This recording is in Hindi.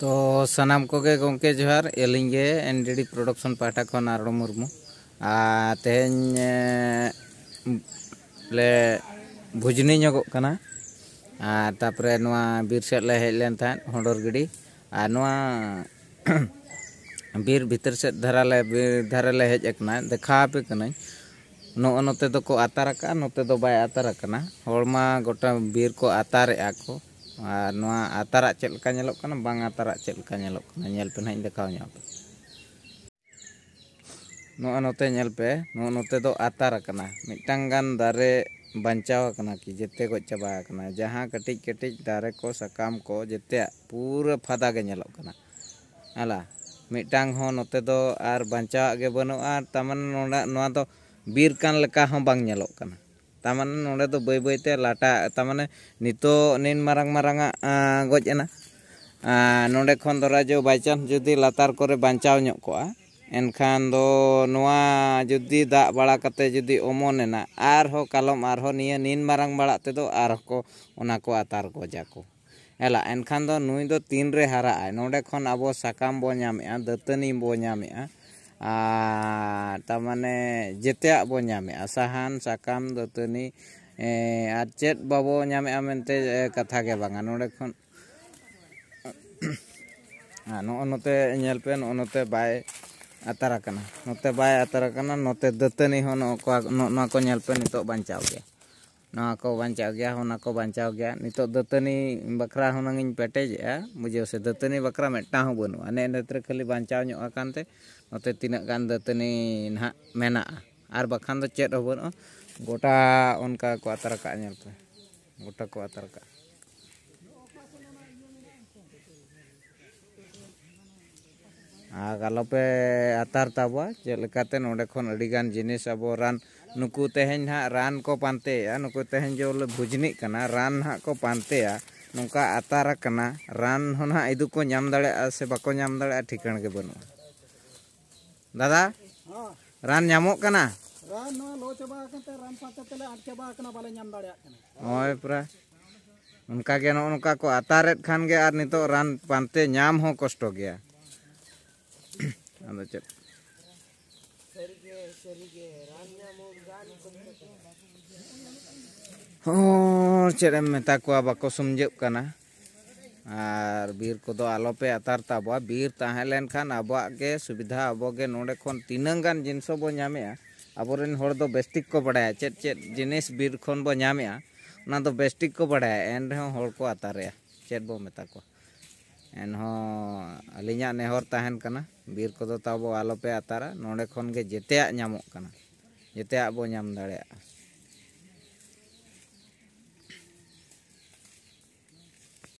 तो सनाम को के गमे जोहार एलिंगे एन डी डी प्रोडक्शन पाटा खन आरड़ मुर्मू आ तेहेन ले भुजनी नगोना और तापरे बीर से ले हेलन हडर गिडी और बीर भीतर से धारा ले बीर धारे ले हेजना देखा पे कनाई नो नोते दो को आतार नोते दो बाय आतार कना होड़मा गोटा बीर को आतारे को Ah, nua atarak celka nyelok kan bang atarak celka nyelok kan nyel pun hanya kau nyap. Nua anote nyel pe, nua anote do atarak kena. Mitang kan dare bancaw kena kijete jete ko coba kena. Jaha ketik ketik dare ko sakam ko jete pura fada ke nyelok kena. Ala. Mitang ho note do ar bancaw ke bano ar taman nua nua do birkan leka hong bang nyelok kena. तमान ना बै बैते लाटा तमान नित मारंग मारंग गजना ना खन जो बैचान्स जदि लातार को बाचाव एनखान जदि दाग बड़ा जदि अमनना और कालम और नीन मारंग बड़ा तेना को आतार गजा को हेला एनखान नु तीन हारा है ना खन अब साकाम बो नाम दतनी बो नाम तमाने जेते बो नामे सहान साकाम दतनी चेत बाबो नामे आमेंते कथा के बांगा नोडे खन नो अनते नेलपे अनते बाय आतारकना नोते बाय आतारकना नोते दतनी हो नो को नो को नेलपे नितो बंचाव गे बचाव गया होना को बचाव गया नित दतनी बखरा हूना पेटेजा बुझे से दतनी बखरा मेटा बनू अने खाली बचाव ना तीना दतनी ना मेना और बाखान चेद बनू गोटा उनका को अतरक गोटा को अतरक आग आलोपे आतार ताबा चलते नोगान जिन अब रान नुकु तेहेन हाँ रान को पानते नुक तेहेन जो भुजनी करना रान हाँ को पानते नौका आतार रान हूँ हाँ इदू को नाम दें बाको नाम दिकाण के बनू दादा रान नाम हाँ पूरा उनका नौका को आतार खान नित रान पानते नाम कष्ट गया अंदर चेमे तक सुमजेब बर को आलोपे आतार ताबा तहलेन खान अब सुविधा अब ना तीन जिनसो बोमे अब बेस्टिक को बड़ा चेत चेत जिनिस बर खन बोमे बेस्टिक को बड़ा एन रहे आतारे चेत बो को एनह अली नेहर तहन करना बीर को तो आलोपे आतारा नोड़े जेतेमोग जेते बो नाम दाया